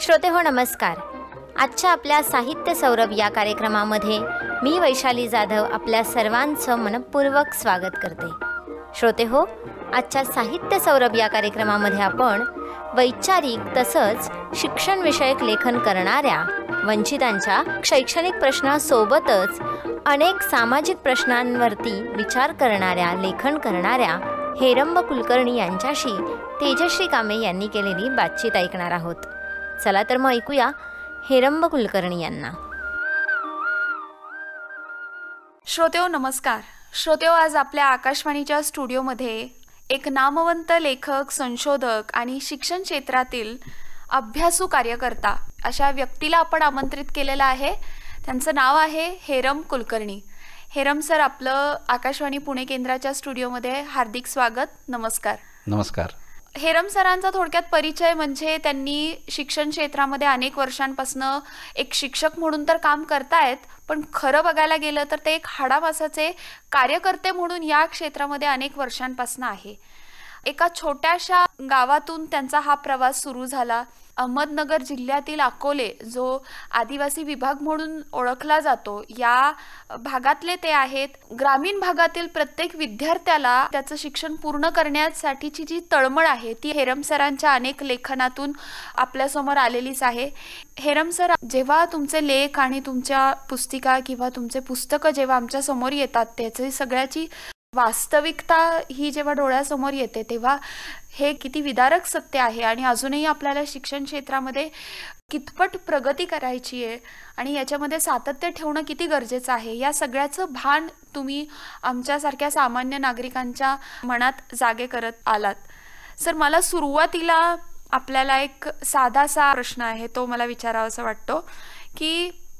श्रोते हो नमस्कार आजच्या आपल्या साहित्य सौरभ या कार्यक्रमामध्ये मी वैशाली जाधव आपल्या सर्वांचं मनपूर्वक स्वागत करते श्रोते हो आजच्या साहित्य सौरभ या कार्यक्रमामध्ये आपण वैचारिक तसंच शिक्षणविषयक लेखन करणाऱ्या वंचितांच्या शैक्षणिक प्रश्नासोबतच अनेक सामाजिक प्रश्नांवरती विचार करणाऱ्या लेखन करणाऱ्या हेरंब कुलकर्णी यांच्याशी तेजश्री कामे यांनी केलेली बातचीत ऐकणार आहोत चला तर मग ऐकूया हेरंब कुलकर्णी यांना श्रोतेव नमस्कार श्रोतेव आज आपल्या आकाशवाणीच्या स्टुडिओमध्ये एक नामवंत लेखक संशोधक आणि शिक्षण क्षेत्रातील अभ्यासू कार्यकर्ता अशा व्यक्तीला आपण आमंत्रित केलेलं आहे त्यांचं नाव आहे हेरम कुलकर्णी हेरम सर आपलं आकाशवाणी पुणे केंद्राच्या स्टुडिओमध्ये हार्दिक स्वागत नमस्कार नमस्कार हेरम सरांचा थोडक्यात परिचय म्हणजे त्यांनी शिक्षण क्षेत्रामध्ये अनेक वर्षांपासून एक शिक्षक म्हणून तर काम करतायत पण खरं बघायला गेलं तर ते एक हाडामासाचे कार्यकर्ते म्हणून या क्षेत्रामध्ये अनेक वर्षांपासून आहे एका छोट्याशा गावातून त्यांचा हा प्रवास सुरू झाला अहमदनगर जिल्ह्यातील अकोले जो आदिवासी विभाग म्हणून ओळखला जातो या भागातले ते आहेत ग्रामीण भागातील प्रत्येक विद्यार्थ्याला त्याचं शिक्षण पूर्ण करण्यासाठीची जी तळमळ आहे ती हेरम सरांच्या अनेक लेखनातून आपल्यासमोर आलेलीच आहे हेरम सर जेव्हा तुमचे लेख आणि तुमच्या पुस्तिका किंवा तुमचे पुस्तकं जेव्हा आमच्या समोर येतात त्याची सगळ्याची वास्तविकता ही जेव्हा डोळ्यासमोर येते तेव्हा हे किती विदारक सत्य आहे आणि अजूनही आपल्याला शिक्षण क्षेत्रामध्ये कितपट प्रगती करायची आहे आणि याच्यामध्ये सातत्य ठेवणं किती गरजेचं आहे या सगळ्याचं भान तुम्ही आमच्यासारख्या सामान्य नागरिकांच्या मनात जागे करत आलात सर मला सुरुवातीला आपल्याला एक साधासा प्रश्न आहे तो मला विचारावासा वाटतो की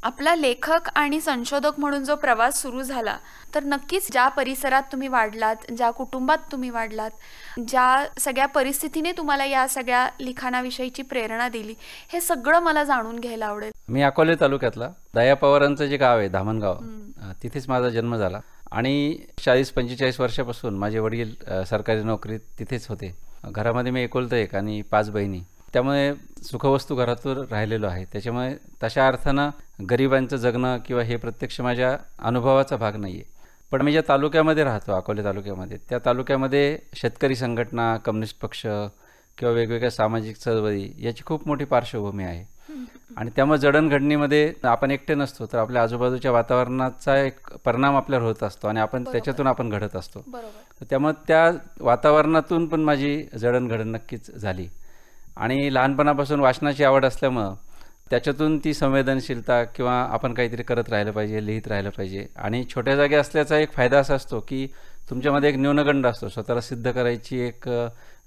आपला लेखक आणि संशोधक म्हणून जो प्रवास सुरू झाला तर नक्कीच ज्या परिसरात तुम्ही वाढलात ज्या कुटुंबात तुम्ही वाढलात ज्या सगळ्या परिस्थितीने तुम्हाला या सगळ्या लिखाणाविषयीची प्रेरणा दिली हे सगळं मला जाणून घ्यायला आवडेल मी अकोले तालुक्यातला दया पवारांचं जे गाव आहे धामणगाव तिथेच माझा जन्म झाला आणि चाळीस पंचेचाळीस वर्षापासून माझे वडील सरकारी नोकरीत तिथेच होते घरामध्ये मी एकोलतं एक आणि पाच बहिणी त्यामुळे सुखवस्तू घरातून राहिलेलो आहे त्याच्यामुळे तशा अर्थानं गरिबांचं जगणं किंवा हे प्रत्यक्ष माझ्या अनुभवाचा भाग नाही आहे पण मी ज्या तालुक्यामध्ये राहतो अकोले तालुक्यामध्ये त्या तालुक्यामध्ये शेतकरी संघटना कम्युनिस्ट पक्ष किंवा वेगवेगळ्या सामाजिक चळवळी याची खूप मोठी पार्श्वभूमी आहे आणि त्यामुळे जडणघडणीमध्ये आपण एकटे नसतो तर आपल्या आजूबाजूच्या वातावरणाचा एक परिणाम आपल्यावर होत असतो आणि आपण त्याच्यातून आपण घडत असतो त्यामुळे त्या वातावरणातून पण माझी जडणघडण नक्कीच झाली आणि लहानपणापासून वाचनाची आवड असल्यामुळं त्याच्यातून ती संवेदनशीलता किंवा आपण काहीतरी करत राहिलं पाहिजे लिहित राहिलं पाहिजे आणि छोट्या जागे असल्याचा एक फायदा असा असतो की तुमच्यामध्ये एक न्यूनगंड असतो स्वतःला सिद्ध करायची एक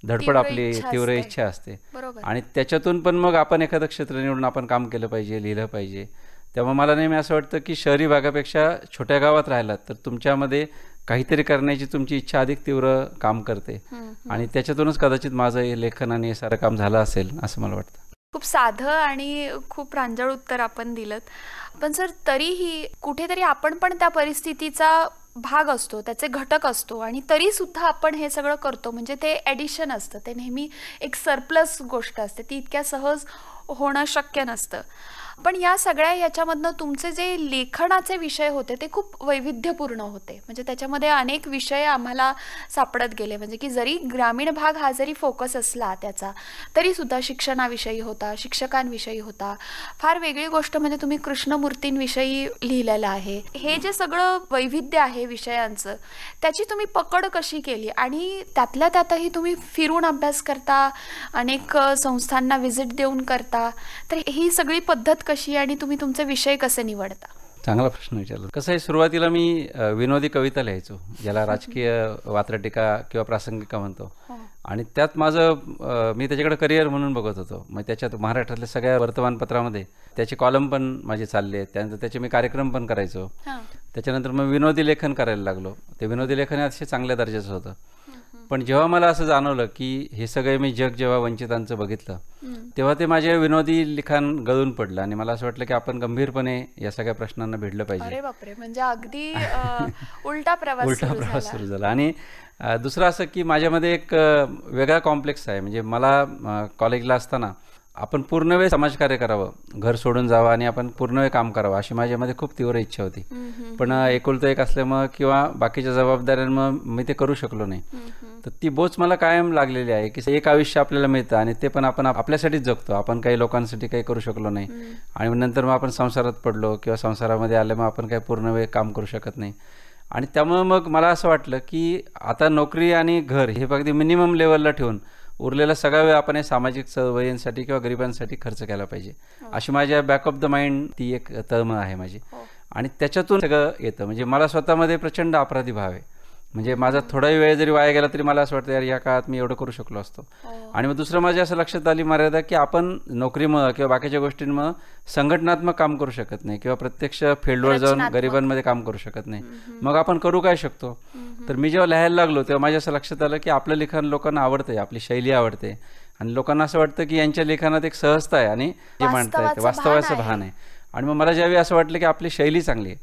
धडपड आपली तीव्र इच्छा असते आणि त्याच्यातून पण मग आपण एखादं क्षेत्र निवडून आपण काम केलं पाहिजे लिहिलं पाहिजे त्यामुळे मला नेहमी असं वाटतं की शहरी भागापेक्षा छोट्या गावात राहिलात तर तुमच्यामध्ये काहीतरी करण्याची तुमची इच्छा अधिक तीव्र काम करते आणि त्याच्यातूनच कदाचित माझं हे लेखन आणि हे सारं काम झालं असेल असं मला वाटतं खूप साधं आणि खूप प्रांजळ उत्तर आपण दिलं पण सर तरीही कुठेतरी आपण पण त्या परिस्थितीचा भाग असतो त्याचे घटक असतो आणि तरी सुद्धा आपण हे सगळं करतो म्हणजे ते ॲडिशन असतं ते नेहमी एक सरप्लस गोष्ट असते ती इतक्या सहज होणं शक्य नसतं पण या सगळ्या याच्यामधनं तुमचे जे लेखनाचे विषय होते ते खूप वैविध्यपूर्ण होते म्हणजे त्याच्यामध्ये अनेक विषय आम्हाला सापडत गेले म्हणजे की जरी ग्रामीण भाग हा जरी फोकस असला त्याचा तरीसुद्धा शिक्षणाविषयी होता शिक्षकांविषयी होता फार वेगळी गोष्ट म्हणजे तुम्ही कृष्णमूर्तींविषयी लिहिलेलं आहे हे जे सगळं वैविध्य आहे विषयांचं त्याची तुम्ही पकड कशी केली आणि त्यातल्या त्यातही तुम्ही फिरून अभ्यास करता अनेक संस्थांना व्हिजिट देऊन करता तर ही सगळी पद्धत कशी आणि तुम्ही तुमचे विषय कसे निवडता चांगला प्रश्न विचारला कसं आहे सुरुवातीला मी विनोदी कविता लिहायचो ज्याला राजकीय वात्रटिका किंवा प्रासंगिका म्हणतो हो. आणि त्यात माझं मी त्याच्याकडे करिअर म्हणून बघत होतो मग त्याच्यात महाराष्ट्रातल्या सगळ्या वर्तमानपत्रामध्ये त्याचे कॉलम पण माझे चालले आहेत त्यानंतर त्याचे मी कार्यक्रम पण करायचो त्याच्यानंतर मग विनोदी लेखन करायला लागलो ते विनोदी लेखन अतिशय चांगल्या दर्जाचं होतं पण जेव्हा मला असं जाणवलं की हे सगळे मी जग जेव्हा वंचितांचं बघितलं तेव्हा ते माझे विनोदी लिखाण गळून पडलं आणि मला असं वाटलं की आपण गंभीरपणे या सगळ्या प्रश्नांना भिडलं पाहिजे म्हणजे अगदी उलटा प्रवास उलटा प्रवास सुरू झाला आणि दुसरं असं की माझ्यामध्ये एक वेगळा कॉम्प्लेक्स आहे म्हणजे मला कॉलेजला असताना आपण पूर्णवेळ समाजकार्य करावं घर सोडून जावं आणि आपण पूर्णवेळ काम करावं अशी माझ्यामध्ये खूप तीव्र इच्छा होती पण एकुलतं एक असल्यामुळं किंवा बाकीच्या जबाबदाऱ्यांमुळे मी ते करू शकलो नाही तर ती बोच मला कायम लागलेली आहे की एक आयुष्य आपल्याला मिळतं आणि ते पण आपण आपल्यासाठीच जगतो आपण काही लोकांसाठी काही करू शकलो नाही आणि नंतर मग आपण संसारात पडलो किंवा संसारामध्ये मग आपण काही वेळ काम करू शकत नाही आणि त्यामुळे मग मला असं वाटलं की आता नोकरी आणि घर हे अगदी मिनिमम लेवलला ठेवून उरलेला सगळा वेळ आपण हे सामाजिक चळवळींसाठी किंवा गरिबांसाठी खर्च केला पाहिजे हो. अशी माझ्या बॅक ऑफ द माइंड ती एक तळमळ आहे माझी हो. आणि त्याच्यातून सगळं येतं म्हणजे मला स्वतःमध्ये प्रचंड अपराधी भाव आहे म्हणजे माझा थोडाही वेळ जरी वाया गेला तरी मला असं वाटतं यार या काळात मी एवढं करू शकलो असतो हो. आणि मग दुसरं माझ्या असं लक्षात आली मर्यादा की आपण नोकरीमुळं किंवा बाकीच्या गोष्टींमुळं संघटनात्मक काम करू शकत नाही किंवा प्रत्यक्ष फील्डवर जाऊन गरिबांमध्ये काम करू शकत नाही मग आपण करू काय शकतो तर मी जेव्हा लिहायला लागलो तेव्हा माझ्या असं लक्षात आलं की आपलं लिखाण लोकांना आहे आपली शैली आवडते आणि लोकांना असं वाटतं की यांच्या लिखाणात एक सहजता आहे आणि जे मांडता येते वास्तवाचं भान आहे आणि मग मला ज्यावेळी असं वाटलं की आपली शैली चांगली आहे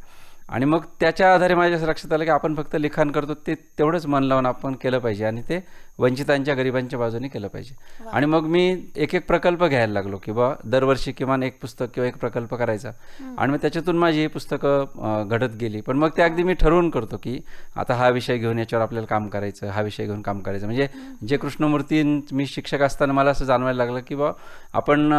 आणि मग त्याच्या आधारे माझ्या लक्षात आलं की आपण फक्त लिखाण करतो ते तेवढंच मन लावून आपण केलं पाहिजे आणि ते वंचितांच्या गरिबांच्या बाजूने केलं पाहिजे आणि मग मी एक एक प्रकल्प घ्यायला लागलो की बा दरवर्षी किमान एक पुस्तक किंवा एक प्रकल्प करायचा आणि मग त्याच्यातून माझी ही पुस्तकं घडत गेली पण मग ते अगदी मी ठरवून करतो की आता हा विषय घेऊन याच्यावर आपल्याला काम करायचं हा विषय घेऊन काम करायचं म्हणजे जे कृष्णमूर्ती मी शिक्षक असताना मला असं जाणवायला लागलं की बा आपण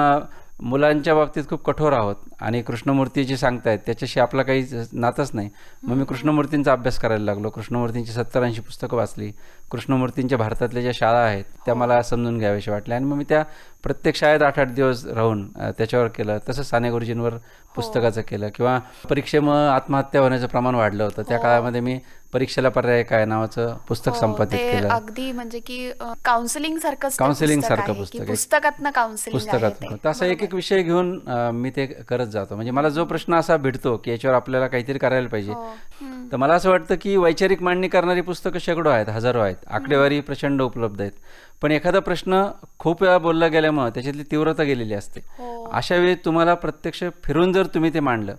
मुलांच्या बाबतीत खूप कठोर आहोत आणि कृष्णमूर्ती जी सांगतायत त्याच्याशी आपला काही नातच नाही मग मी कृष्णमूर्तींचा अभ्यास करायला लागलो कृष्णमूर्तींची सत्तर ऐंशी पुस्तकं वाचली कृष्णमूर्तींच्या भारतातल्या ज्या शाळा आहेत त्या हो. मला समजून घ्याव्याशी वाटल्या आणि मग मी त्या प्रत्येक शाळेत आठ आठ दिवस राहून त्याच्यावर केलं तसंच साने गुरुजींवर हो. पुस्तकाचं केलं किंवा परीक्षेमुळं आत्महत्या होण्याचं प्रमाण वाढलं होतं त्या हो. काळामध्ये मी परीक्षेला पर्याय काय नावाचं पुस्तक हो, संपादित केलं अगदी म्हणजे की काउन्सिलिंग सारखं काउन्सिलिंग सारखं पुस्तक पुस्तकातनं पुस्तकात असा एक एक विषय घेऊन मी ते करत जातो म्हणजे मला जो प्रश्न असा भेटतो की याच्यावर आपल्याला काहीतरी करायला पाहिजे हो. तर मला असं वाटतं की वैचारिक मांडणी करणारी पुस्तकं शेकडो आहेत हजारो आहेत आकडेवारी प्रचंड उपलब्ध आहेत पण एखादा प्रश्न खूप वेळा बोलला गेल्यामुळे त्याच्यातली तीव्रता गेलेली असते हो. अशा वेळी तुम्हाला प्रत्यक्ष फिरून जर तुम्ही ते मांडलं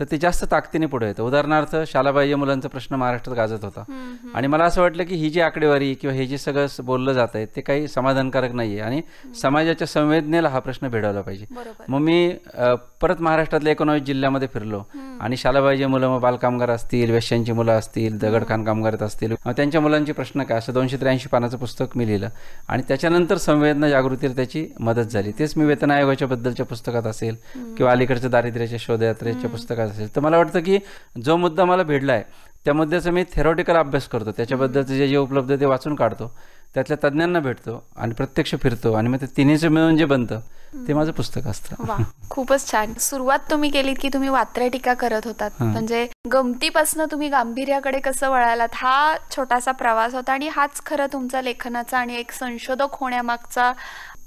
तर ते जास्त ताकदीने पुढे येतं उदाहरणार्थ शालाबाह्य मुलांचा प्रश्न महाराष्ट्रात गाजत होता आणि मला असं वाटलं की ही जी आकडेवारी किंवा हे जे सगळं बोललं जात आहे ते काही समाधानकारक नाही आहे आणि समाजाच्या संवेदनेला हा प्रश्न भेडवला पाहिजे मग मी परत महाराष्ट्रातल्या एकोणावीस जिल्ह्यामध्ये फिरलो आणि शालाबाह्य मुलं मग बालकामगार असतील वेश्यांची मुलं असतील दगडखान कामगारात असतील त्यांच्या मुलांचे प्रश्न काय असं दोनशे त्र्याऐंशी पानाचं पुस्तक मी लिहिलं आणि त्याच्यानंतर संवेदना जागृतीला त्याची मदत झाली तेच मी वेतन आयोगाच्या बद्दलच्या पुस्तकात असेल किंवा अलीकडच्या दारिद्र्याच्या शोधयात्रेच्या पुस्तकात करायचं असेल तर मला वाटतं की जो मुद्दा मला भेटला आहे त्या मुद्द्याचा मी थेरॉटिकल अभ्यास करतो त्याच्याबद्दलचं जे जे उपलब्ध ते वाचून काढतो त्यातल्या तज्ज्ञांना भेटतो आणि प्रत्यक्ष फिरतो आणि मग ते तिन्हीचं मिळून जे बनतं ते माझं पुस्तक असतं वा खूपच छान सुरुवात तुम्ही केली की तुम्ही वात्र्या टीका करत होता म्हणजे गमतीपासून तुम्ही गांभीर्याकडे कसं वळालात हा छोटासा प्रवास होता आणि हाच खरं तुमचा लेखनाचा आणि एक संशोधक होण्यामागचा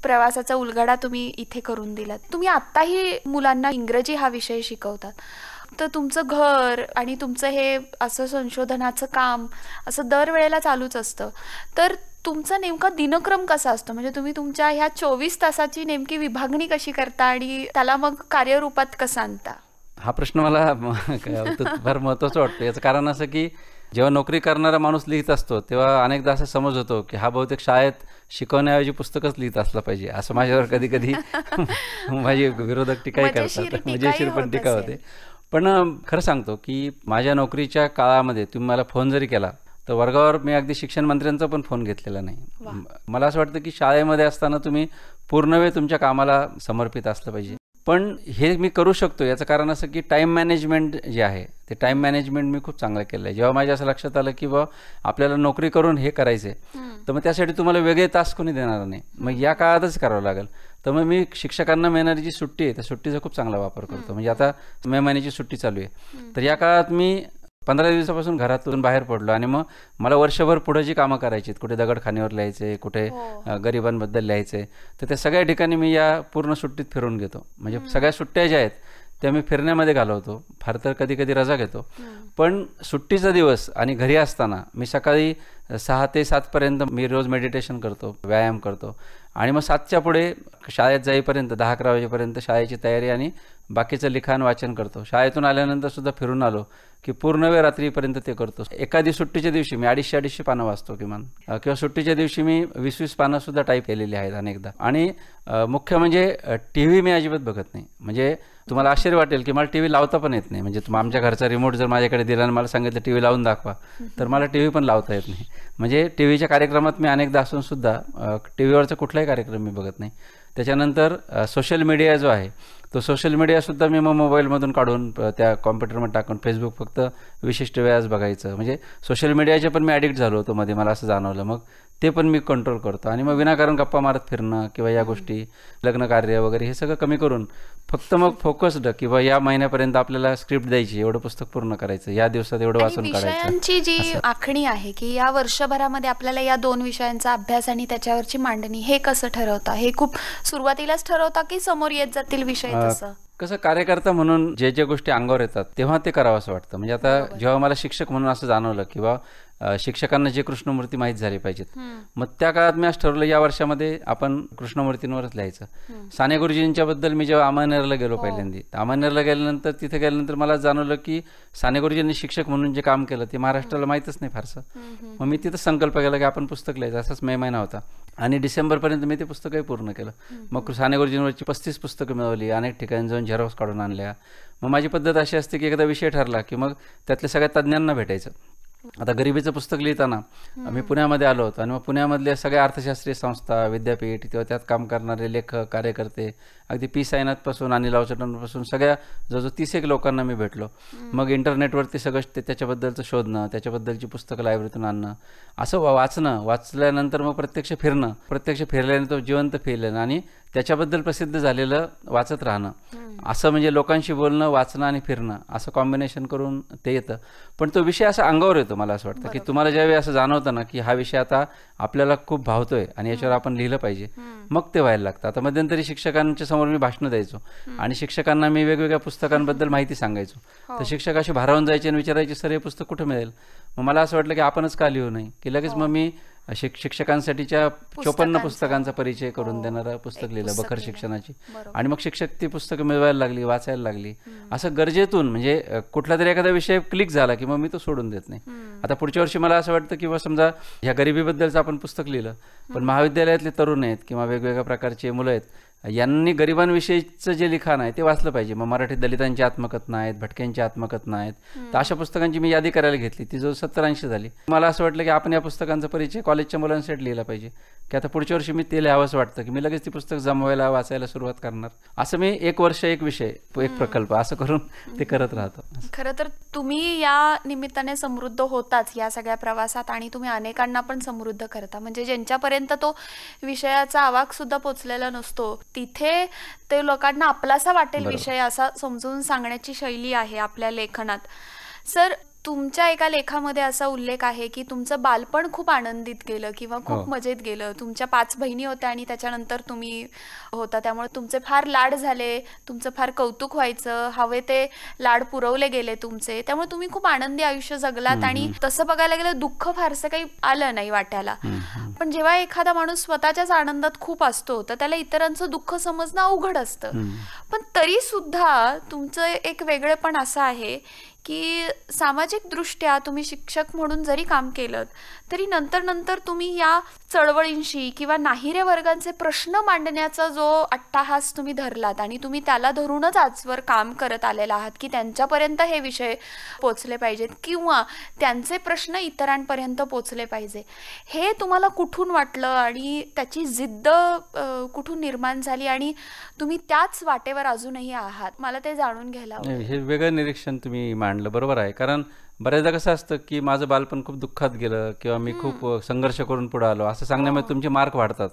प्रवासाचा उलगडा तुम्ही इथे करून दिलात तुम्ही आत्ताही मुलांना इंग्रजी हा विषय शिकवतात तर तुमचं घर आणि तुमचं हे असं संशोधनाचं काम असं दरवेळेला चालूच असतं तर तुमचा नेमका दिनक्रम कसा असतो म्हणजे तुम्ही तुमच्या ह्या चोवीस तासाची नेमकी विभागणी कशी करता आणि त्याला मग कार्यरूपात कसा आणता हा प्रश्न मला फार महत्वाचा वाटतो याचं कारण असं की जेव्हा नोकरी करणारा माणूस लिहित असतो तेव्हा अनेकदा असं समज होतो की हा बहुतेक शाळेत शिकवण्याऐवजी पुस्तकच लिहित असला पाहिजे असं माझ्यावर कधी कधी माझी विरोधक टीकाही करतात म्हणजे शिरपण टीका होते पण खरं सांगतो की माझ्या नोकरीच्या काळामध्ये तुम्ही मला फोन जरी केला तर वर्गावर मी अगदी शिक्षण मंत्र्यांचा पण फोन घेतलेला नाही मला असं वाटतं की शाळेमध्ये असताना तुम्ही पूर्ण वेळ तुमच्या कामाला समर्पित असलं पाहिजे पण हे मी करू शकतो याचं कारण असं की टाईम मॅनेजमेंट जे आहे ते टाईम मॅनेजमेंट मी खूप चांगलं केलं आहे जेव्हा माझ्या असं लक्षात आलं की बा आपल्याला नोकरी करून हे करायचंय तर मग त्यासाठी तुम्हाला वेगळे तास कोणी देणार नाही मग या काळातच करावं लागेल तर मग मी शिक्षकांना मिळणारी जी सुट्टी आहे त्या सुट्टीचा खूप चांगला वापर करतो म्हणजे आता मे महिन्याची सुट्टी चालू आहे तर या काळात मी पंधरा दिवसापासून घरातून बाहेर पडलो आणि मग मला वर्षभर पुढे जी कामं करायची कुठे दगडखान्यावर लिहायचे कुठे हो. गरिबांबद्दल लिहायचे तर त्या सगळ्या ठिकाणी मी या पूर्ण सुट्टीत फिरून घेतो म्हणजे सगळ्या सुट्ट्या ज्या आहेत त्या मी फिरण्यामध्ये घालवतो फार तर कधी कधी रजा घेतो पण सुट्टीचा दिवस आणि घरी असताना मी सकाळी सहा ते सातपर्यंत मी रोज मेडिटेशन करतो व्यायाम करतो आणि मग सातच्या पुढे शाळेत जाईपर्यंत दहा अकरा वाजेपर्यंत शाळेची तयारी आणि बाकीचं लिखाण वाचन करतो शाळेतून आल्यानंतर सुद्धा फिरून आलो की पूर्ण वेळ रात्रीपर्यंत ते करतो एखादी सुट्टीच्या दिवशी मी अडीचशे अडीचशे पानं वाचतो किमान किंवा सुट्टीच्या दिवशी मी वीस वीस पानं सुद्धा टाईप केलेली आहेत अनेकदा आणि मुख्य म्हणजे टी व्ही मी अजिबात बघत नाही म्हणजे तुम्हाला आश्चर्य वाटेल की मला टी व्ही लावता पण येत नाही म्हणजे आमच्या घरचा रिमोट जर माझ्याकडे दिला आणि मला सांगितलं टी व्ही लावून दाखवा तर मला टी व्ही पण लावता येत नाही म्हणजे टी व्हीच्या कार्यक्रमात मी अनेकदा असूनसुद्धा टी व्हीवरचा कुठलाही कार्यक्रम मी बघत नाही त्याच्यानंतर सोशल मीडिया जो आहे तो सोशल मीडियासुद्धा मी मग मोबाईलमधून काढून त्या कॉम्प्युटरमध्ये टाकून फेसबुक फक्त विशिष्ट वेळाच बघायचं म्हणजे सोशल मीडियाचे पण मी ॲडिक्ट झालो होतो मध्ये मला असं जाणवलं मग ते पण मी कंट्रोल करतो आणि मग विनाकारण गप्पा मारत फिरणं किंवा या गोष्टी लग्न कार्य वगैरे हे सगळं कमी करून फक्त मग फोकस्ड किंवा या महिन्यापर्यंत आपल्याला स्क्रिप्ट द्यायची एवढं पुस्तक पूर्ण करायचं या दिवसात एवढं वाचून विषयांची जी आखणी आहे की या वर्षभरामध्ये आपल्याला या दोन विषयांचा अभ्यास आणि त्याच्यावरची मांडणी हे कसं ठरवता हे खूप सुरुवातीलाच ठरवता की समोर येत जातील विषय कसं कार्यकर्ता म्हणून जे जे गोष्टी अंगावर येतात तेव्हा ते करावं असं वाटतं म्हणजे आता जेव्हा मला शिक्षक म्हणून असं जाणवलं किंवा शिक्षकांना जे कृष्णमूर्ती माहीत झाले पाहिजेत मग त्या काळात मी असं ठरवलं या वर्षामध्ये आपण कृष्णमूर्तींवरच लिहायचं साने गुरुजींच्याबद्दल मी जेव्हा अमानेरला गेलो हो. पहिल्यांदा अमानेरला गेल्यानंतर तिथे गेल्यानंतर मला जाणवलं की साने गुरुजींनी शिक्षक म्हणून जे काम केलं ते महाराष्ट्राला माहीतच नाही फारसं मग मी तिथं संकल्प केला की आपण पुस्तक लिहायचं असाच मे महिना होता आणि डिसेंबरपर्यंत मी ते पुस्तकही पूर्ण केलं मग साने गुरुजींवरची पस्तीस पुस्तकं मिळवली अनेक ठिकाणी जाऊन झेरॉक्स काढून आणल्या मग माझी पद्धत अशी असते की एकदा विषय ठरला की मग त्यातल्या सगळ्या तज्ज्ञांना भेटायचं आता गरिबीचं पुस्तक लिहिताना मी पुण्यामध्ये आलो होतो आणि मग पुण्यामधल्या सगळ्या अर्थशास्त्रीय संस्था विद्यापीठ किंवा त्यात काम करणारे लेखक कार्यकर्ते अगदी पी सायनाथपासून आणि लावचटांपासून सगळ्या जवळजवळ तीस एक लोकांना मी भेटलो मग इंटरनेटवरती सगळं त्याच्याबद्दलचं शोधणं त्याच्याबद्दलची पुस्तकं लायब्ररीतून आणणं असं वाचणं वाचल्यानंतर मग प्रत्यक्ष फिरणं प्रत्यक्ष फिरल्याने तो जिवंत फिरलं आणि त्याच्याबद्दल प्रसिद्ध झालेलं वाचत राहणं असं म्हणजे लोकांशी बोलणं वाचणं आणि फिरणं असं कॉम्बिनेशन करून ते येतं पण तो विषय असा अंगावर येतो मला असं वाटतं की तुम्हाला ज्यावेळी असं जाणवतं ना की हा विषय आता आपल्याला खूप भावतोय आणि याच्यावर आपण लिहिलं पाहिजे मग ते व्हायला लागतं आता मध्यंतरी शिक्षकांच्या समोर मी भाषणं द्यायचो आणि शिक्षकांना मी वेगवेगळ्या पुस्तकांबद्दल माहिती सांगायचो हो. तर शिक्षक असे भारावून जायचे आणि विचारायचे सर हे पुस्तक कुठं मिळेल मग मला असं वाटलं की आपणच का लिहू नाही की लगेच हो. मग मी असे शिक्षकांसाठीच्या चोपन्न पुस्तकांचा परिचय करून हो. देणारं पुस्तक लिहिलं बखर शिक्षणाची आणि मग शिक्षक ती पुस्तकं मिळवायला लागली वाचायला लागली असं गरजेतून म्हणजे कुठला तरी एखादा विषय क्लिक झाला की मग मी तो सोडून देत नाही आता पुढच्या वर्षी मला असं वाटतं किंवा समजा ह्या गरिबीबद्दलचं आपण पुस्तक लिहिलं पण महाविद्यालयातले तरुण आहेत किंवा वेगवेगळ्या प्रकारचे मुलं आहेत यांनी गरिबांविषयीचं जे लिखाण आहे ते वाचलं पाहिजे मग मराठीत दलितांची आत्मकथना आहेत भटक्यांची आत्मकथना आहेत तर अशा पुस्तकांची मी यादी करायला घेतली ती जो सत्तर झाली मला असं वाटलं की आपण या पुस्तकांचा परिचय कॉलेजच्या मुलांसाठी लिहिला पाहिजे की आता पुढच्या वर्षी मी ते लिहावंच वाटतं की मी लगेच ती पुस्तक जमवायला वाचायला सुरुवात करणार असं मी एक वर्ष एक विषय एक प्रकल्प असं करून ते करत राहतो खरं तर तुम्ही या निमित्ताने समृद्ध होताच या सगळ्या प्रवासात आणि तुम्ही अनेकांना पण समृद्ध करता म्हणजे ज्यांच्यापर्यंत तो विषयाचा आवाक सुद्धा पोचलेला नसतो तिथे ते लोकांना आपलासा वाटेल विषय असा समजून सांगण्याची शैली आहे आपल्या लेखनात सर तुमच्या एका लेखामध्ये असा उल्लेख आहे की तुमचं बालपण खूप आनंदीत गेलं किंवा खूप हो. मजेत गेलं तुमच्या पाच बहिणी होत्या आणि त्याच्यानंतर तुम्ही होता त्यामुळे तुमचे फार लाड झाले तुमचं फार कौतुक व्हायचं हवे ते लाड पुरवले गेले तुमचे त्यामुळे तुम्ही खूप आनंदी आयुष्य जगलात आणि तसं बघायला गेलं दुःख फारसं काही आलं नाही वाट्याला पण जेव्हा एखादा माणूस स्वतःच्याच आनंदात खूप असतो तर त्याला इतरांचं दुःख समजणं अवघड असतं पण तरी सुद्धा तुमचं एक वेगळेपण असं आहे की सामाजिकदृष्ट्या तुम्ही शिक्षक म्हणून जरी काम केलं तरी नंतर नंतर तुम्ही या चळवळींशी किंवा नाहिरे वर्गांचे प्रश्न मांडण्याचा जो अट्टाहास तुम्ही धरलात आणि तुम्ही त्याला धरूनच आजवर काम करत आलेला आहात की त्यांच्यापर्यंत हे विषय पोचले पाहिजेत किंवा त्यांचे प्रश्न इतरांपर्यंत पोचले पाहिजे हे तुम्हाला कुठून वाटलं आणि त्याची जिद्द कुठून निर्माण झाली आणि तुम्ही त्याच वाटेवर अजूनही आहात मला ते जाणून घ्यायला हे वेगळं निरीक्षण तुम्ही मांडलं बरोबर आहे कारण बऱ्याचदा कसं असतं की माझं बालपण खूप दुःखात गेलं किंवा मी खूप संघर्ष करून पुढे आलो असं सांगण्यामुळे हो. तुमचे मार्क वाढतात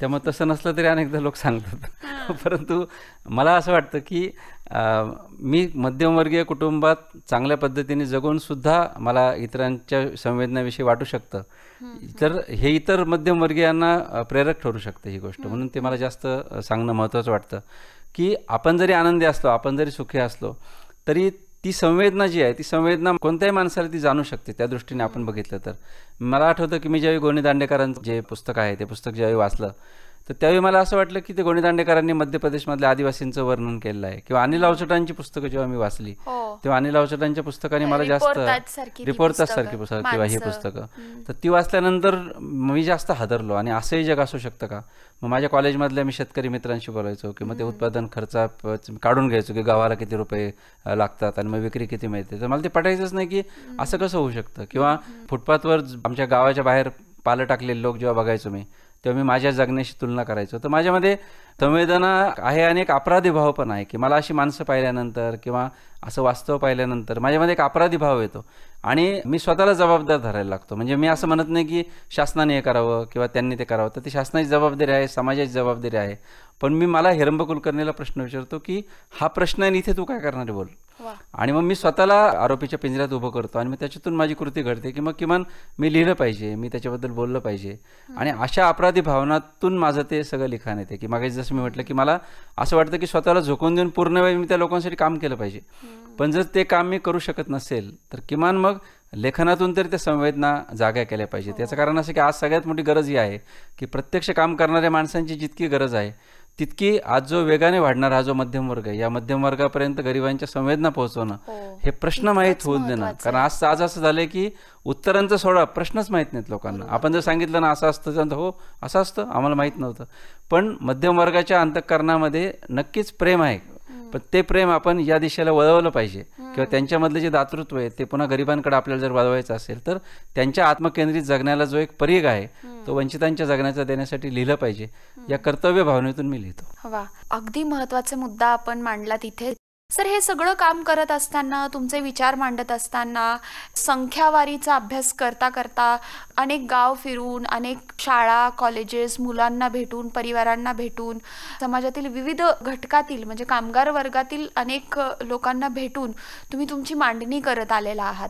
त्यामुळे तसं नसलं तरी अनेकदा लोक सांगतात परंतु मला असं वाटतं की मी मध्यमवर्गीय कुटुंबात चांगल्या पद्धतीने जगून सुद्धा मला इतरांच्या संवेदनाविषयी वाटू शकतं तर हे इतर मध्यमवर्गीयांना प्रेरक ठरू शकते ही गोष्ट म्हणून ते मला जास्त सांगणं महत्त्वाचं वाटतं की आपण जरी आनंदी असलो आपण जरी सुखी असलो तरी ती संवेदना जी आहे ती संवेदना कोणत्याही माणसाला ती जाणू शकते त्या दृष्टीने आपण बघितलं तर मला आठवतं की मी ज्यावेळी गोणी दांडेकरांचं जे पुस्तक आहे ते पुस्तक ज्यावेळी वाचलं तर त्यावेळी मला असं वाटलं की ते गोणी दांडेकरांनी मध्य प्रदेशमधल्या आदिवासींचं वर्णन केलं आहे किंवा अनिल अवचटांची पुस्तकं जेव्हा मी वाचली हो. तेव्हा अनिल अवचटांच्या पुस्तकाने मला जास्त रिपोर्टासारखी सारखी पुस्तक किंवा ही पुस्तकं तर ती वाचल्यानंतर मी जास्त हादरलो आणि असंही जग असू शकतं का मग माझ्या कॉलेजमधल्या मी शेतकरी मित्रांशी बोलायचो की मग ते उत्पादन खर्चा काढून घ्यायचो की गावाला किती रुपये लागतात आणि मग विक्री किती मिळते तर मला ते पटायचंच नाही की असं कसं होऊ शकतं किंवा फुटपाथवर आमच्या गावाच्या बाहेर पालं टाकलेले लोक जेव्हा बघायचो मी किंवा मी माझ्या जगण्याशी तुलना करायचो तर माझ्यामध्ये संवेदना आहे आणि एक अपराधी भाव पण आहे की मला अशी माणसं पाहिल्यानंतर किंवा असं वास्तव पाहिल्यानंतर माझ्यामध्ये एक अपराधी भाव येतो आणि मी स्वतःला जबाबदार धरायला लागतो म्हणजे मी असं म्हणत नाही की शासनाने हे करावं किंवा त्यांनी ते करावं तर ती शासनाची जबाबदारी आहे समाजाची जबाबदारी आहे पण मी मला हिरंब कुलकर्णीला प्रश्न विचारतो की हा प्रश्न आहे इथे तू काय करणार बोल आणि मग मी स्वतःला आरोपीच्या पिंजऱ्यात उभं करतो आणि मग त्याच्यातून माझी कृती घडते की मग किमान मी लिहिलं पाहिजे मी त्याच्याबद्दल बोललं पाहिजे आणि अशा अपराधी भावनातून माझं ते सगळं लिखाण येते की मागे जसं मी म्हटलं की मला असं वाटतं की स्वतःला झोकून देऊन पूर्ण वेळ मी त्या लोकांसाठी काम केलं पाहिजे पण जर ते काम मी करू शकत नसेल तर किमान मग लेखनातून तरी त्या संवेदना जाग्या केल्या पाहिजेत त्याचं हो. कारण असं की आज सगळ्यात मोठी गरज ही आहे की प्रत्यक्ष काम करणाऱ्या माणसांची जितकी गरज आहे तितकी आज जो वेगाने वाढणारा हा जो मध्यम वर्ग आहे या मध्यम वर्गापर्यंत गरिबांच्या संवेदना पोहोचवणं हो. हे प्रश्न माहीत होऊन देणं कारण आज आज असं झालंय की उत्तरांचं सोडा प्रश्नच माहीत नाहीत लोकांना आपण जर सांगितलं ना असं असतं हो असं असतं आम्हाला माहीत नव्हतं पण मध्यम वर्गाच्या अंतकरणामध्ये नक्कीच प्रेम आहे पण ते प्रेम आपण या दिशेला वळवलं पाहिजे किंवा त्यांच्यामधले जे दातृत्व आहे ते पुन्हा गरिबांकडे आपल्याला जर वळवायचं असेल तर त्यांच्या आत्मकेंद्रित जगण्याला जो एक पर्याय आहे तो वंचितांच्या जगण्याचा देण्यासाठी लिहिलं पाहिजे या कर्तव्य भावनेतून मी लिहितो वा अगदी महत्वाचा मुद्दा आपण मांडला तिथे सर हे सगळं काम करत असताना तुमचे विचार मांडत असताना संख्यावारीचा अभ्यास करता करता अनेक गाव फिरून अनेक शाळा कॉलेजेस मुलांना भेटून परिवारांना भेटून समाजातील विविध घटकातील म्हणजे कामगार वर्गातील अनेक लोकांना भेटून तुम्ही तुमची मांडणी करत आलेला आहात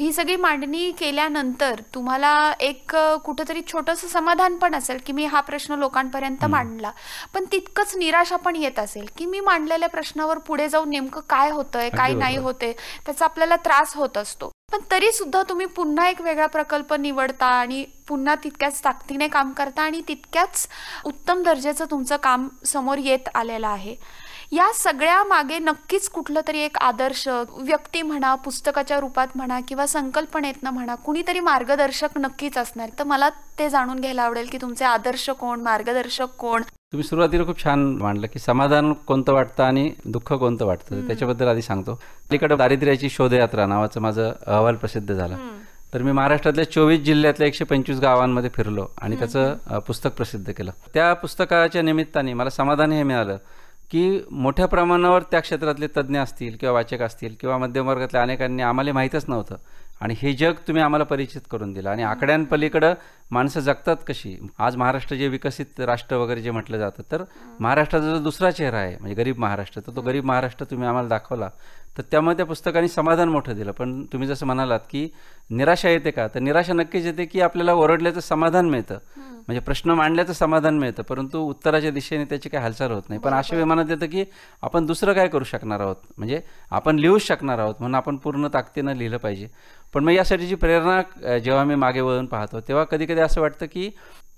ही सगळी मांडणी केल्यानंतर तुम्हाला एक कुठंतरी छोटंसं समाधान पण असेल की मी हा प्रश्न लोकांपर्यंत मांडला पण तितकंच निराशा पण येत असेल की मी मांडलेल्या प्रश्नावर पुढे जाऊन नेमकं काय होतंय काय नाही होतंय त्याचा आपल्याला त्रास होत असतो पण तरी सुद्धा तुम्ही पुन्हा एक वेगळा प्रकल्प निवडता आणि पुन्हा तितक्याच ताकदीने काम करता आणि तितक्याच उत्तम दर्जाचं तुमचं काम समोर येत आलेलं आहे या सगळ्या मागे नक्कीच कुठलं तरी एक आदर्श व्यक्ती म्हणा पुस्तकाच्या रूपात म्हणा किंवा संकल्पनेतनं म्हणा कुणीतरी मार्गदर्शक नक्कीच असणार तर मला ते जाणून घ्यायला आवडेल की तुमचे आदर्श कोण मार्गदर्शक कोण तुम्ही सुरुवातीला खूप छान मांडलं की समाधान कोणतं वाटतं आणि दुःख कोणतं वाटतं त्याच्याबद्दल आधी सांगतो अलीकडे दारिद्र्याची शोधयात्रा नावाचं माझं अहवाल प्रसिद्ध झाला तर मी महाराष्ट्रातल्या चोवीस जिल्ह्यातल्या एकशे पंचवीस गावांमध्ये फिरलो आणि त्याचं पुस्तक प्रसिद्ध केलं त्या पुस्तकाच्या निमित्ताने मला समाधान हे मिळालं की मोठ्या प्रमाणावर त्या क्षेत्रातले तज्ज्ञ असतील किंवा वाचक असतील किंवा मध्यमवर्गातल्या अनेकांनी आम्हाला माहीतच नव्हतं आणि हे जग तुम्ही आम्हाला परिचित करून दिलं आणि आकड्यांपलीकडं माणसं जगतात कशी आज महाराष्ट्र जे विकसित राष्ट्र वगैरे जे म्हटलं जातं तर महाराष्ट्राचा जो दुसरा चेहरा आहे म्हणजे गरीब महाराष्ट्र तर तो गरीब महाराष्ट्र तुम्ही आम्हाला दाखवला तर त्यामुळे त्या पुस्तकाने समाधान मोठं दिलं पण तुम्ही जसं म्हणालात की निराशा येते का तर निराशा नक्कीच येते की आपल्याला ओरडल्याचं समाधान मिळतं म्हणजे प्रश्न मांडल्याचं समाधान मिळतं परंतु उत्तराच्या दिशेने त्याची काही हालचाल होत नाही पण अशा विमानात येतं की आपण दुसरं काय करू शकणार आहोत म्हणजे आपण लिहूच शकणार आहोत म्हणून आपण पूर्ण ताकदीनं लिहिलं पाहिजे पण मग यासाठी जी प्रेरणा जेव्हा मी मागे वळून पाहतो तेव्हा कधी कधी असं वाटतं की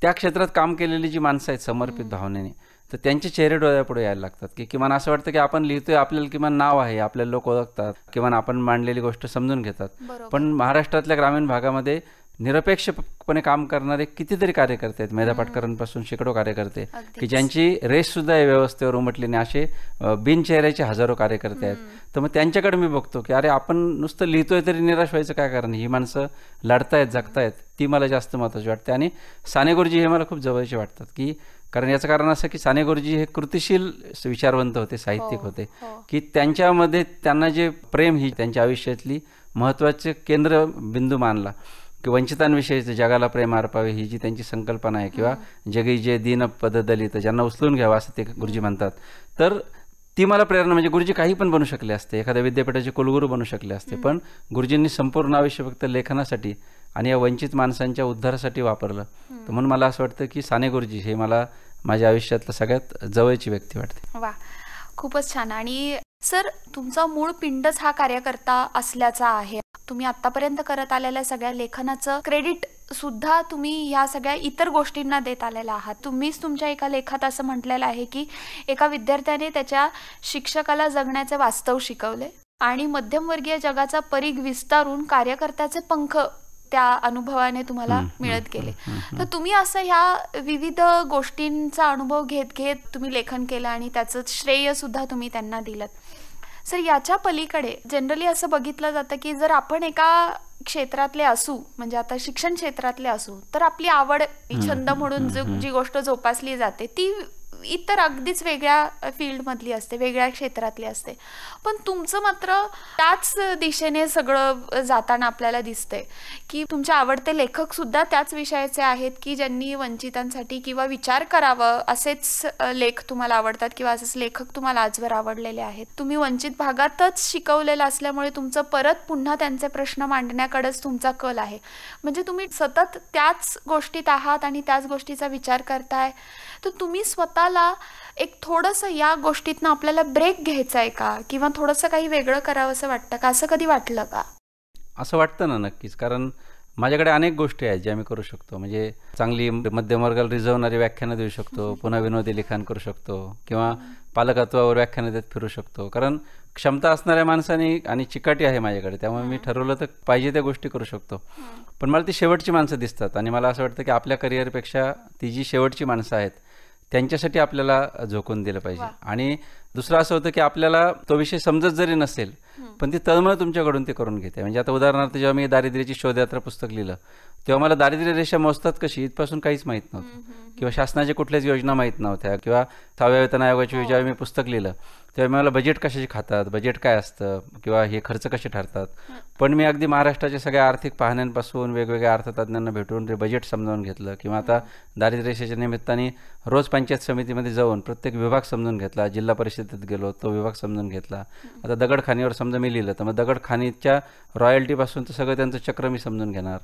त्या क्षेत्रात काम केलेली जी माणसं आहेत समर्पित भावनेने तर त्यांचे चेहरे डोळ्यापुढे यायला लागतात की किमान असं वाटतं की आपण लिहितोय आपल्याला किमान नाव आहे आपल्याला लोक ओळखतात किमान आपण मांडलेली गोष्ट समजून घेतात पण महाराष्ट्रातल्या ग्रामीण भागामध्ये निरपेक्षपणे काम करणारे कितीतरी कार्यकर्ते आहेत मेधा पाटकरांपासून शेकडो कार्यकर्ते की ज्यांची रेस सुद्धा या व्यवस्थेवर नाही असे बिनचेहऱ्याचे हजारो कार्यकर्ते आहेत तर मग त्यांच्याकडे मी बघतो की अरे आपण नुसतं लिहितोय तरी निराश व्हायचं काय कारण ही माणसं लढतायत जगतायत ती मला जास्त महत्वाची वाटते आणि साने गुरुजी हे मला खूप जवळचे वाटतात की कारण याचं कारण असं की साने गुरुजी हे कृतिशील विचारवंत होते हो, साहित्यिक होते हो. की त्यांच्यामध्ये त्यांना जे प्रेम ही त्यांच्या आयुष्यातली महत्त्वाचे केंद्र बिंदू मानला की वंचितांविषयी जगाला प्रेम अर्पावे ही जी त्यांची संकल्पना आहे किंवा जगी जे दीन दलित ज्यांना उचलून घ्यावं असं ते गुरुजी म्हणतात तर ती मला प्रेरणा म्हणजे गुरुजी काही पण बनू शकले असते एखाद्या विद्यापीठाचे कुलगुरू बनू शकले असते पण गुरुजींनी संपूर्ण आयुष्य फक्त लेखनासाठी आणि या वंचित माणसांच्या उद्धारासाठी वापरलं तर म्हणून मला असं वाटतं की साने गुरुजी हे मला माझ्या आयुष्यातलं सगळ्यात जवळची व्यक्ती वाटते वा खूपच छान आणि सर तुमचा मूळ पिंडच हा कार्यकर्ता असल्याचा आहे तुम्ही आतापर्यंत करत आलेल्या सगळ्या लेखनाचं क्रेडिट सुद्धा तुम्ही या सगळ्या इतर गोष्टींना देत आलेला आहात तुम्हीच तुमच्या एका लेखात असं म्हटलेलं आहे की एका विद्यार्थ्याने त्याच्या शिक्षकाला जगण्याचे वास्तव शिकवले आणि मध्यमवर्गीय जगाचा परीघ विस्तारून कार्यकर्त्याचे पंख त्या अनुभवाने तुम्हाला मिळत गेले तर तुम्ही असं ह्या विविध गोष्टींचा अनुभव घेत घेत तुम्ही लेखन केलं आणि त्याचं श्रेय सुद्धा तुम्ही त्यांना दिलं सर याच्या पलीकडे जनरली असं बघितलं जातं की जर आपण एका क्षेत्रातले असू म्हणजे आता शिक्षण क्षेत्रातले असू तर आपली आवड छंद म्हणून जी गोष्ट जोपासली जाते ती इतर अगदीच वेगळ्या फील्डमधली असते वेगळ्या क्षेत्रातली असते पण तुमचं मात्र त्याच दिशेने सगळं जाताना आपल्याला दिसतंय की तुमचे आवडते लेखकसुद्धा त्याच विषयाचे आहेत की ज्यांनी वंचितांसाठी किंवा विचार करावं असेच लेख तुम्हाला आवडतात किंवा असेच लेखक तुम्हाला आजवर आवडलेले आहेत तुम्ही वंचित भागातच शिकवलेलं असल्यामुळे तुमचं परत पुन्हा त्यांचे प्रश्न मांडण्याकडेच तुमचा कल आहे म्हणजे तुम्ही सतत त्याच गोष्टीत आहात आणि त्याच गोष्टीचा विचार करताय तर तुम्ही स्वतः स्वतःला एक थोडंसं या गोष्टीतनं आपल्याला ब्रेक घ्यायचा आहे का किंवा थोडंसं काही वेगळं करावं असं वाटतं का असं कधी वाटलं का असं वाटतं ना नक्कीच कारण माझ्याकडे अनेक गोष्टी आहेत ज्या मी करू शकतो म्हणजे चांगली मध्यमवर्गाला रिझवणारी व्याख्यानं देऊ शकतो पुन्हा विनोदी लिखाण करू शकतो किंवा पालकत्वावर व्याख्यानं देत फिरू शकतो कारण क्षमता असणाऱ्या माणसाने आणि चिकाटी आहे माझ्याकडे त्यामुळे मी ठरवलं तर पाहिजे त्या गोष्टी करू शकतो पण मला ती शेवटची माणसं दिसतात आणि मला असं वाटतं की आपल्या करिअरपेक्षा ती जी शेवटची माणसं आहेत त्यांच्यासाठी आपल्याला झोकून दिलं पाहिजे आणि दुसरं असं होतं की आपल्याला तो विषय समजत जरी नसेल पण ती तळमळ तुमच्याकडून ते करून घेते म्हणजे आता उदाहरणार्थ जेव्हा मी दारिद्र्याची शोधयात्रा पुस्तक लिहिलं तेव्हा मला दारिद्र्य रेषा मोजतात कशी इथपासून काहीच माहीत नव्हतं किंवा शासनाच्या कुठल्याच योजना माहीत नव्हत्या किंवा सहाव्या वेतन आयोगाच्या हो. जेव्हा मी पुस्तक लिहिलं तेव्हा मला बजेट कशाचे खातात बजेट काय असतं किंवा हे खर्च कसे ठरतात पण मी अगदी महाराष्ट्राच्या सगळ्या आर्थिक पाहण्यांपासून वेगवेगळ्या अर्थतज्ञांना भेटून ते बजेट समजावून घेतलं किंवा आता दारिद्र्यशाच्या निमित्ताने रोज पंचायत समितीमध्ये जाऊन प्रत्येक विभाग समजून घेतला जिल्हा परिषदेत गेलो तो विभाग समजून घेतला आता दगडखानीवर समजा मी लिहिलं तर मग दगडखानीच्या रॉयल्टीपासून तर सगळं त्यांचं चक्र मी समजून घेणार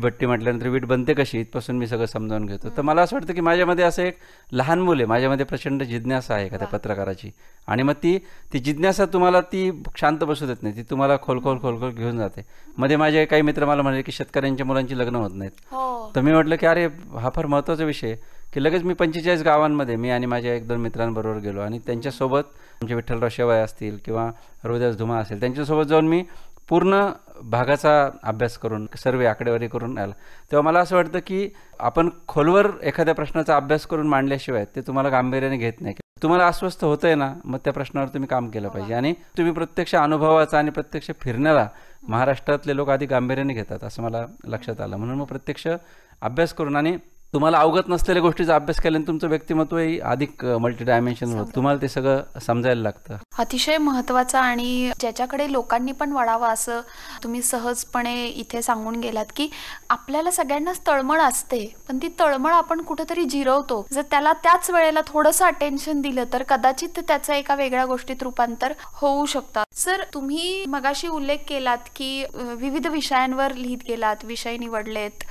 भट्टी म्हटल्यानंतर वीट बनते कशी इथपासून मी सगळं समजावून घेतो तर मला असं वाटतं की माझ्यामध्ये असं एक लहान मुले माझ्यामध्ये प्रचंड जिज्ञासा आहे का त्या पत्रकाराची आणि मग ती ती जिज्ञासा तुम्हाला ती शांत बसू देत नाही ती तुम्हाला खोलखोल खोलखोल घेऊन जाते मध्ये माझे काही मित्र मला म्हणाले की शेतकऱ्यांच्या मुलांची लग्न होत नाहीत हो. तर मी म्हटलं की अरे हा फार महत्वाचा विषय की लगेच मी पंचेचाळीस गावांमध्ये मी आणि माझ्या एक दोन मित्रांबरोबर गेलो आणि त्यांच्यासोबत आमचे विठ्ठलराव शेवाय असतील किंवा हृदयास धुमा असेल त्यांच्यासोबत जाऊन मी पूर्ण भागाचा अभ्यास करून सर्वे आकडेवारी करून आला तेव्हा मला असं वाटतं की आपण खोलवर एखाद्या प्रश्नाचा अभ्यास करून मांडल्याशिवाय ते तुम्हाला गांभीर्याने घेत नाही तुम्हाला अस्वस्थ होतंय ना मग त्या प्रश्नावर तुम्ही काम केलं पाहिजे हो आणि तुम्ही प्रत्यक्ष अनुभवाचा आणि प्रत्यक्ष फिरण्याला महाराष्ट्रातले लोक आधी गांभीर्याने घेतात असं मला लक्षात आलं म्हणून मग प्रत्यक्ष अभ्यास करून आणि तुम्हाला अवगत नसलेल्या गोष्टीचा अभ्यास केल्याने तुमचं व्यक्तिमत्व अधिक मल्टी डायमेन्शन होतं तुम्हाला ते सगळं समजायला लागतं अतिशय महत्वाचा आणि ज्याच्याकडे लोकांनी पण वाढावं असं तुम्ही सहजपणे इथे सांगून गेलात की आपल्याला सगळ्यांनाच तळमळ असते पण ती तळमळ आपण कुठेतरी जिरवतो जर त्याला त्याच वेळेला थोडंसं अटेन्शन दिलं तर कदाचित त्याचं एका वेगळ्या गोष्टीत रूपांतर होऊ शकतात सर तुम्ही मगाशी उल्लेख केलात की विविध विषयांवर लिहित गेलात विषय निवडलेत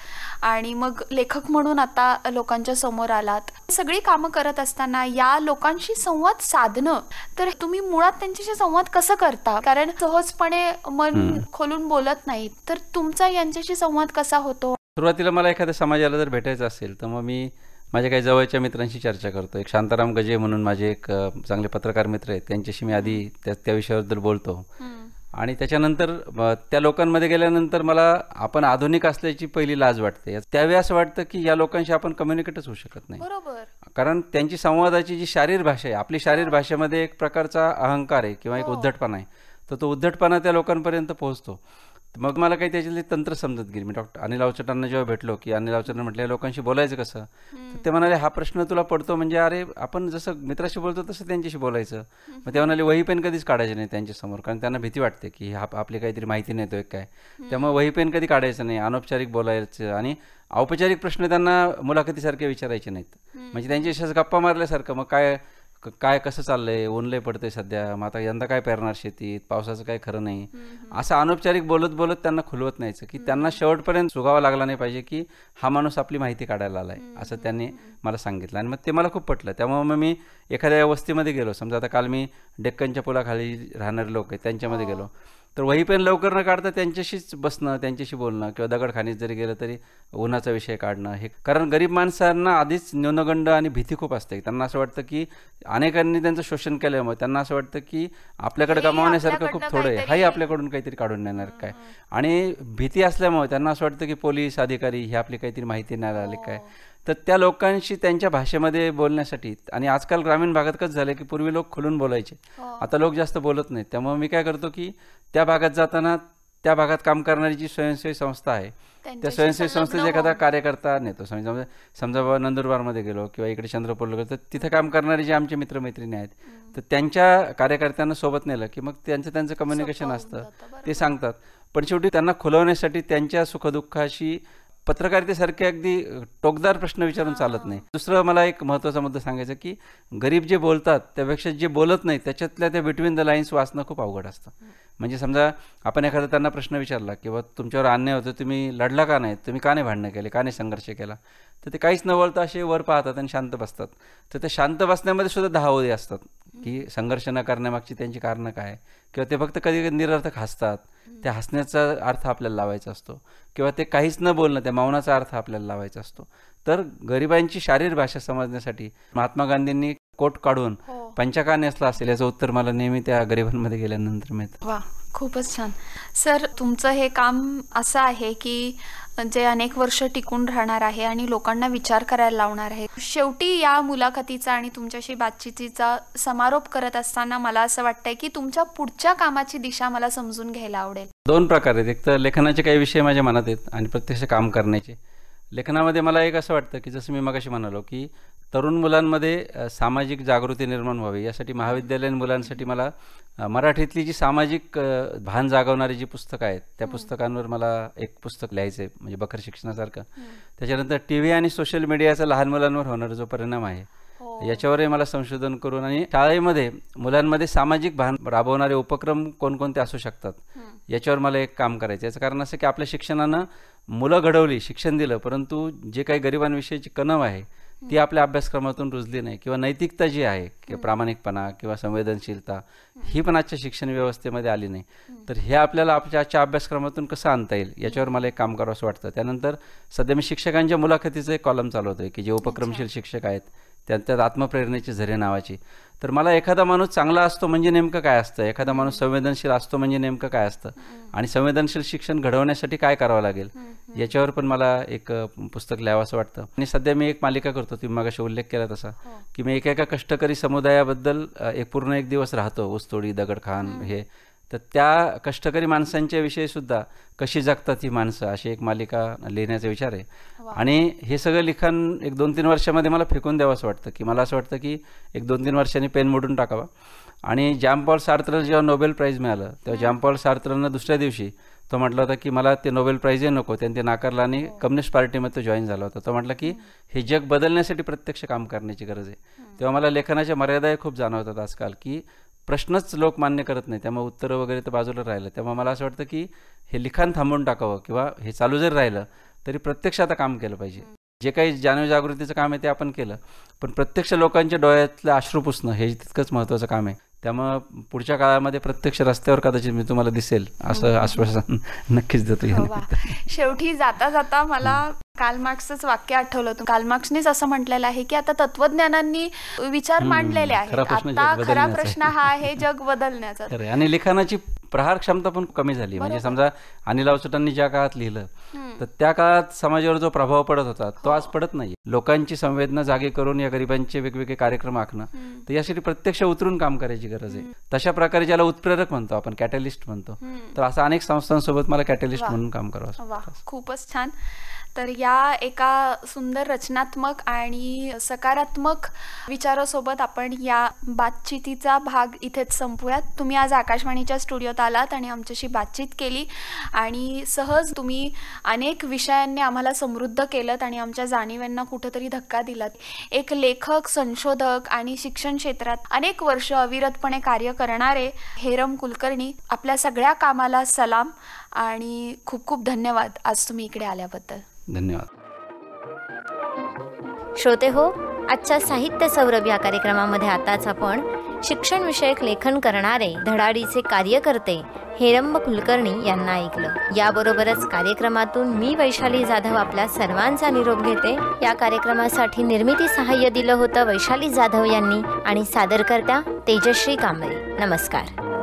आणि मग लेखक म्हणून आता लोकांच्या समोर आलात सगळी कामं करत असताना या लोकांशी संवाद साधणं तर तुम्ही मुळात त्यांच्याशी संवाद कसं करता कारण सहजपणे मन खोलून बोलत नाही तर तुमचा यांच्याशी संवाद कसा होतो सुरुवातीला मला एखाद्या समाजाला जर भेटायचं असेल तर मग मी माझ्या काही जवळच्या मित्रांशी चर्चा करतो एक शांताराम गजे म्हणून माझे एक चांगले पत्रकार मित्र आहेत त्यांच्याशी मी आधी त्या त्या विषयाबद्दल बोलतो आणि त्याच्यानंतर त्या लोकांमध्ये गेल्यानंतर मला आपण आधुनिक असल्याची पहिली लाज वाटते त्यावेळी असं वाटतं की या लोकांशी आपण कम्युनिकेटच होऊ शकत नाही कारण त्यांची संवादाची जी शारीर भाषा आहे आपली शारीर भाषेमध्ये एक प्रकारचा अहंकार आहे किंवा एक हो. उद्धटपणा आहे तर तो उद्धटपणा त्या लोकांपर्यंत पोहोचतो मग मला काही त्याच्यातले तंत्र समजत गेले मी डॉक्टर अनिल अवचटांना जेव्हा भेटलो की अनिल अवचटांना म्हटलं लोकांशी बोलायचं कसं तर ते म्हणाले हा प्रश्न तुला पडतो म्हणजे अरे आपण जसं मित्राशी बोलतो तसं त्यांच्याशी बोलायचं मग ते म्हणाले वही पेन कधीच काढायचं नाही त्यांच्यासमोर कारण त्यांना भीती वाटते की हा आपली काहीतरी माहिती नाही तो एक काय त्यामुळे वही पेन कधी काढायचं नाही अनौपचारिक बोलायचं आणि औपचारिक प्रश्न त्यांना मुलाखतीसारखे विचारायचे नाहीत म्हणजे त्यांच्याशी गप्पा मारल्यासारखं मग काय काय कसं चाललंय ओनलंय पडतंय सध्या मग आता यंदा काय पेरणार शेतीत पावसाचं काय खरं नाही असं अनौपचारिक बोलत बोलत त्यांना खुलवत नाहीचं की त्यांना शेवटपर्यंत सुगावं लागला नाही पाहिजे की हा माणूस आपली माहिती काढायला आलाय असं त्यांनी मला सांगितलं आणि मग ते मला खूप पटलं त्यामुळे मग मी एखाद्या वस्तीमध्ये गेलो समजा आता काल मी डेक्कनच्या पुलाखाली राहणारे लोक आहेत त्यांच्यामध्ये हो. गेलो तर वही पेन लवकर न काढता त्यांच्याशीच बसणं त्यांच्याशी बोलणं किंवा दगडखानीत जरी गेलं तरी उन्हाचा विषय काढणं हे कारण गरीब माणसांना आधीच न्यूनगंड आणि भीती खूप असते त्यांना असं वाटतं की अनेकांनी त्यांचं शोषण केल्यामुळे त्यांना असं वाटतं की आपल्याकडे कमावण्यासारखं खूप थोडं आहे हाही आपल्याकडून काहीतरी काढून नेणार काय आणि भीती असल्यामुळे त्यांना असं वाटतं की पोलीस अधिकारी हे आपली काहीतरी माहिती नाही आली काय तर त्या लोकांशी त्यांच्या भाषेमध्ये बोलण्यासाठी आणि आजकाल ग्रामीण भागात कसं झालं की पूर्वी लोक खुलून बोलायचे हो. आता लोक जास्त बोलत नाहीत त्यामुळे मी काय करतो की त्या भागात जाताना त्या भागात काम करणारी जी स्वयंसेवी संस्था आहे त्या स्वयंसेवी संस्थेचा एखादा कार्यकर्ता नेतो समजा समजा बाबा नंदुरबारमध्ये गेलो किंवा इकडे चंद्रपूरला गेलो तर तिथं काम करणारे जे आमचे मित्रमैत्रिणी आहेत तर त्यांच्या कार्यकर्त्यांना सोबत नेलं की मग त्यांचं त्यांचं कम्युनिकेशन असतं ते सांगतात पण शेवटी त्यांना खुलवण्यासाठी त्यांच्या सुखदुःखाशी पत्रकारितेसारखे अगदी टोकदार प्रश्न विचारून चालत नाही दुसरं मला एक महत्त्वाचा मुद्दा सांगायचा की गरीब जे बोलतात त्यापेक्षा जे बोलत नाही त्याच्यातल्या त्या बिटवीन द लाईन्स वाचणं खूप अवघड असतं म्हणजे समजा आपण एखादा त्यांना प्रश्न विचारला किंवा तुमच्यावर अन्याय होतो तुम्ही लढला का नाही तुम्ही का नाही भांडणं केले का नाही संघर्ष केला तर ते काहीच न वळता असे वर पाहतात आणि शांत बसतात तर ते शांत बसण्यामध्ये सुद्धा दहावधी असतात की संघर्ष न करण्यामागची त्यांची कारणं काय किंवा ते फक्त कधी निरर्थक हसतात त्या हसण्याचा अर्थ आपल्याला लावायचा असतो किंवा ते काहीच न बोलणं त्या मौनाचा अर्थ आपल्याला लावायचा असतो तर गरिबांची शारीरिक भाषा समजण्यासाठी महात्मा गांधींनी कोट काढून हो. पंचका नेसला असेल याचं उत्तर मला नेहमी त्या गरिबांमध्ये गेल्यानंतर मिळतं वा खूपच छान सर तुमचं हे काम असं आहे की जे म्हणजे अनेक वर्ष टिकून राहणार आहे आणि लोकांना विचार करायला लावणार आहे शेवटी या मुलाखतीचा आणि तुमच्याशी बातचितीचा समारोप करत असताना मला असं वाटतंय की तुमच्या पुढच्या कामाची दिशा मला समजून घ्यायला आवडेल दोन प्रकार आहेत एक तर लेखनाचे काही विषय माझ्या मनात आहेत आणि प्रत्यक्ष काम करण्याचे लेखनामध्ये मला एक असं वाटतं की जसं मी मगाशी म्हणालो की तरुण मुलांमध्ये सामाजिक जागृती निर्माण व्हावी यासाठी महाविद्यालयीन मुलांसाठी मला मराठीतली जी सामाजिक भान जागवणारी जी पुस्तकं आहेत त्या पुस्तकांवर मला एक पुस्तक लिहायचं आहे म्हणजे बखर शिक्षणासारखं त्याच्यानंतर टी व्ही आणि सोशल मीडियाचा लहान मुलांवर होणारा जो परिणाम आहे हो. याच्यावरही मला संशोधन करून आणि शाळेमध्ये मुलांमध्ये सामाजिक भान राबवणारे उपक्रम कोणकोणते असू शकतात याच्यावर मला एक काम करायचं याचं कारण असं की आपल्या शिक्षणानं मुलं घडवली शिक्षण दिलं परंतु जे काही गरिबांविषयीची कणव आहे ती आपल्या अभ्यासक्रमातून रुजली नाही किंवा नैतिकता जी आहे की प्रामाणिकपणा किंवा संवेदनशीलता ही पण आजच्या शिक्षण व्यवस्थेमध्ये आली नाही तर हे आपल्याला आपल्या आजच्या अभ्यासक्रमातून कसं आणता येईल याच्यावर मला एक काम करावं असं वाटतं त्यानंतर सध्या मी शिक्षकांच्या मुलाखतीचं एक कॉलम चालवतोय की जे उपक्रमशील शिक्षक आहेत त्यांच्यात आत्मप्रेरणेची झरे नावाची तर मला एखादा माणूस चांगला असतो म्हणजे नेमकं काय असतं एखादा माणूस संवेदनशील असतो म्हणजे नेमकं काय असतं आणि संवेदनशील शिक्षण घडवण्यासाठी काय करावं लागेल याच्यावर पण मला एक पुस्तक लिहावं असं वाटतं आणि सध्या मी एक मालिका करतो तुम्ही मागाशी उल्लेख केला तसा हो. की मी एका एका कष्टकरी समुदायाबद्दल एक पूर्ण एक दिवस राहतो ऊसतोडी दगडखान हे तर त्या कष्टकरी माणसांच्या विषयीसुद्धा कशी जगतात ही माणसं अशी एक मालिका लिहिण्याचा विचार आहे आणि हे सगळं लिखाण एक दोन तीन वर्षामध्ये मला फेकून द्यावं असं वाटतं की मला असं वाटतं की एक दोन तीन वर्षांनी पेन मोडून टाकावा आणि जॅमपॉल सार्त्रला जेव्हा नोबेल प्राईज मिळालं तेव्हा जॅमपॉल सार्थनं दुसऱ्या दिवशी तो म्हटला होता की मला ते नोबेल प्राईजही नको त्यांनी ते नाकारलं आणि हो. कम्युनिस्ट पार्टीमध्ये तो जॉईन झाला होता तो म्हटला की हे जग बदलण्यासाठी प्रत्यक्ष काम करण्याची गरज आहे तेव्हा मला लेखनाच्या मर्यादाही खूप जाणवतात आजकाल की प्रश्नच लोक मान्य करत नाही त्यामुळे उत्तरं वगैरे तर बाजूला राहिलं त्यामुळे मला असं वाटतं की हे लिखाण थांबवून टाकावं किंवा हे चालू जरी राहिलं तरी प्रत्यक्ष आता काम केलं पाहिजे जे काही जाणीवजागृतीचं काम आहे ते आपण केलं पण प्रत्यक्ष लोकांच्या डोळ्यातलं अश्रू पुसणं हे तितकंच महत्त्वाचं काम आहे त्यामुळं पुढच्या काळामध्ये प्रत्यक्ष रस्त्यावर कदाचित मी तुम्हाला दिसेल असं हो. आश्वासन नक्कीच देतो हो शेवटी जाता जाता मला मार्क्सच वाक्य आठवलं कालमार्क्सनीच असं म्हटलेलं आहे की आता तत्वज्ञानांनी विचार मांडलेले आहेत आता खरा प्रश्न हा आहे जग बदलण्याचा आणि लिखाणाची प्रहार क्षमता पण कमी झाली म्हणजे समजा अनिल अवसटांनी ज्या काळात लिहिलं तर त्या काळात समाजावर जो प्रभाव पडत होता तो आज हो. पडत नाही लोकांची संवेदना जागे करून या गरिबांचे वेगवेगळे कार्यक्रम आखणं तर यासाठी प्रत्यक्ष उतरून काम करायची गरज आहे तशा प्रकारे ज्याला उत्प्रेरक म्हणतो आपण कॅटलिस्ट म्हणतो तर असं अनेक संस्थांसोबत मला कॅटलिस्ट म्हणून काम करावं खूपच छान तर या एका सुंदर रचनात्मक आणि सकारात्मक विचारासोबत आपण या बातचितीचा भाग इथेच संपूयात तुम्ही आज आकाशवाणीच्या स्टुडिओत आलात आणि आमच्याशी बातचीत केली आणि सहज तुम्ही अनेक विषयांनी आम्हाला समृद्ध केलं आणि आमच्या जाणीवांना कुठंतरी धक्का दिलात एक लेखक संशोधक आणि शिक्षण क्षेत्रात अनेक वर्ष अविरतपणे कार्य करणारे हेरम कुलकर्णी आपल्या सगळ्या कामाला सलाम आणि खूप खूप धन्यवाद आज तुम्ही इकडे आल्याबद्दल धन्यवाद श्रोते हो आजच्या साहित्य सौरभ या कार्यक्रमामध्ये आताच आपण शिक्षण विषयक लेखन करणारे धडाडीचे कार्यकर्ते हेरंब कुलकर्णी यांना ऐकलं याबरोबरच कार्यक्रमातून मी वैशाली जाधव आपल्या सर्वांचा निरोप घेते या कार्यक्रमासाठी निर्मिती सहाय्य दिलं होतं वैशाली जाधव यांनी आणि सादरकर्त्या तेजश्री कांबळे नमस्कार